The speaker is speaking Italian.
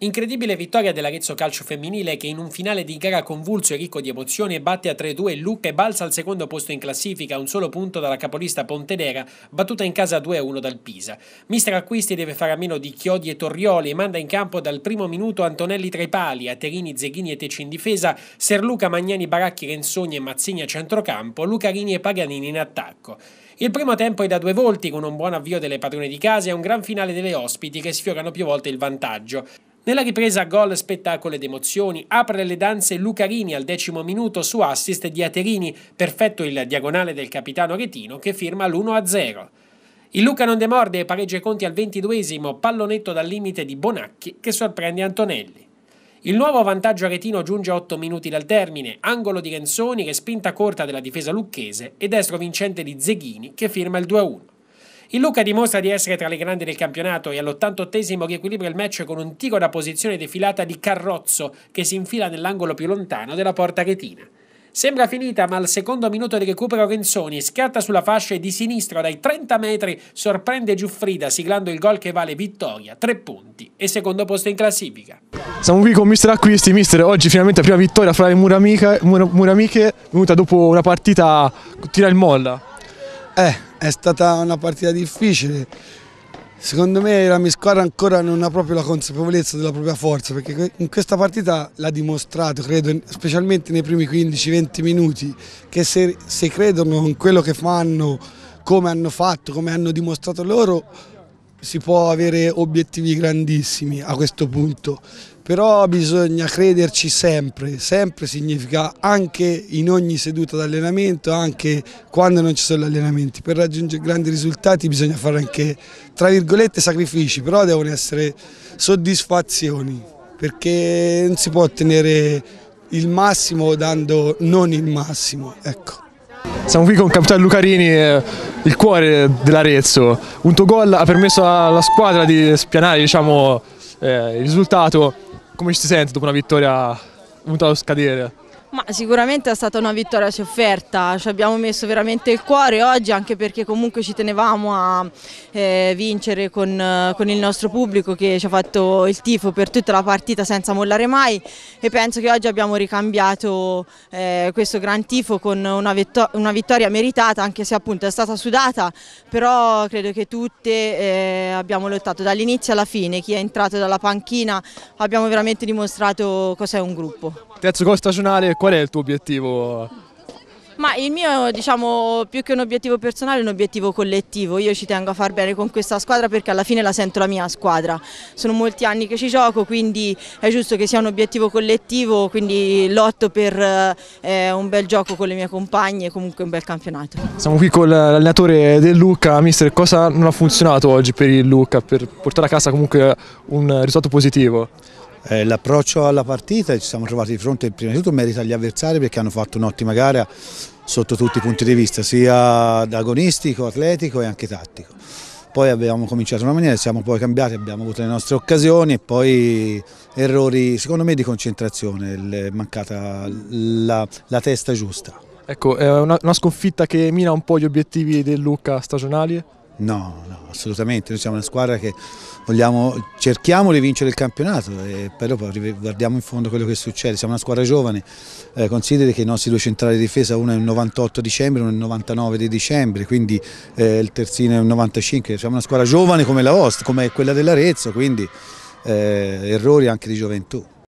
Incredibile vittoria dell'Arezzo Calcio Femminile che in un finale di gara convulso e ricco di emozioni batte a 3-2 Lucca e balza al secondo posto in classifica, un solo punto dalla capolista Pontedera, battuta in casa 2-1 dal Pisa. Mister Acquisti deve fare a meno di Chiodi e Torrioli e manda in campo dal primo minuto Antonelli tra i pali, Aterini, Zeghini e Teci in difesa, Serluca, Magnani, Baracchi, Renzogni e Mazzini a centrocampo, Lucarini e Paganini in attacco. Il primo tempo è da due volti con un buon avvio delle padrone di casa e un gran finale delle ospiti che sfiorano più volte il vantaggio. Nella ripresa gol, spettacolo ed emozioni, apre le danze Lucarini al decimo minuto su assist di Aterini, perfetto il diagonale del capitano Retino che firma l'1-0. Il Luca non demorde e pareggia i conti al ventiduesimo, pallonetto dal limite di Bonacchi che sorprende Antonelli. Il nuovo vantaggio aretino giunge a 8 minuti dal termine, angolo di Renzoni, respinta corta della difesa lucchese e destro vincente di Zeghini che firma il 2-1. Il Luca dimostra di essere tra le grandi del campionato e all'88esimo riequilibra il match con un tiro da posizione defilata di Carrozzo che si infila nell'angolo più lontano della porta retina. Sembra finita, ma al secondo minuto di recupero Renzoni scatta sulla fascia e di sinistra dai 30 metri sorprende Giuffrida siglando il gol che vale vittoria, 3 punti e secondo posto in classifica. Siamo qui con Mister Acquisti, Mister, oggi finalmente la prima vittoria fra le Muramiche, Mur Muramiche venuta dopo una partita tira il molla. Eh, è stata una partita difficile, secondo me la mia squadra ancora non ha proprio la consapevolezza della propria forza perché in questa partita l'ha dimostrato, credo, specialmente nei primi 15-20 minuti, che se, se credono in quello che fanno, come hanno fatto, come hanno dimostrato loro, si può avere obiettivi grandissimi a questo punto, però bisogna crederci sempre, sempre significa anche in ogni seduta d'allenamento, anche quando non ci sono gli allenamenti. Per raggiungere grandi risultati bisogna fare anche, tra virgolette, sacrifici, però devono essere soddisfazioni, perché non si può ottenere il massimo dando non il massimo. Ecco. Siamo qui con Capitano Lucarini, il cuore dell'Arezzo. Un tuo gol ha permesso alla squadra di spianare diciamo, eh, il risultato. Come ci si sente dopo una vittoria punta allo scadere? Ma sicuramente è stata una vittoria sofferta, ci abbiamo messo veramente il cuore oggi anche perché comunque ci tenevamo a eh, vincere con, con, il nostro pubblico che ci ha fatto il tifo per tutta la partita senza mollare mai e penso che oggi abbiamo ricambiato eh, questo gran tifo con una, una, vittoria meritata anche se appunto è stata sudata, però credo che tutte eh, abbiamo lottato dall'inizio alla fine, chi è entrato dalla panchina abbiamo veramente dimostrato cos'è un gruppo. Terzo gol stagionale, qual è il tuo obiettivo? Ma il mio, diciamo, più che un obiettivo personale è un obiettivo collettivo. Io ci tengo a far bene con questa squadra perché alla fine la sento la mia squadra. Sono molti anni che ci gioco, quindi è giusto che sia un obiettivo collettivo, quindi lotto per eh, eh un bel gioco con le mie compagne e comunque un bel campionato. Siamo qui con l'allenatore del Lucca. Mister, cosa non ha funzionato oggi per il Lucca per portare a casa comunque un risultato positivo? Eh, L'approccio alla partita, ci siamo trovati di fronte prima di tutto merita agli avversari perché hanno fatto un'ottima gara sotto tutti i punti di vista, sia agonistico, atletico e anche tattico. Poi abbiamo cominciato in una maniera, siamo poi cambiati, abbiamo avuto le nostre occasioni e poi errori, secondo me, di concentrazione, mancata la, la testa giusta. Ecco, è una, una sconfitta che mina un po' gli obiettivi del Lucca stagionali? No, no, assolutamente, noi siamo una squadra che vogliamo, cerchiamo di vincere il campionato, eh, però guardiamo in fondo quello che succede, siamo una squadra giovane, eh, consideri che i nostri due centrali di difesa, uno è il 98 dicembre e uno è il 99 di dicembre, quindi eh, il terzino è il 95, siamo una squadra giovane come la vostra, come quella dell'Arezzo, quindi eh, errori anche di gioventù.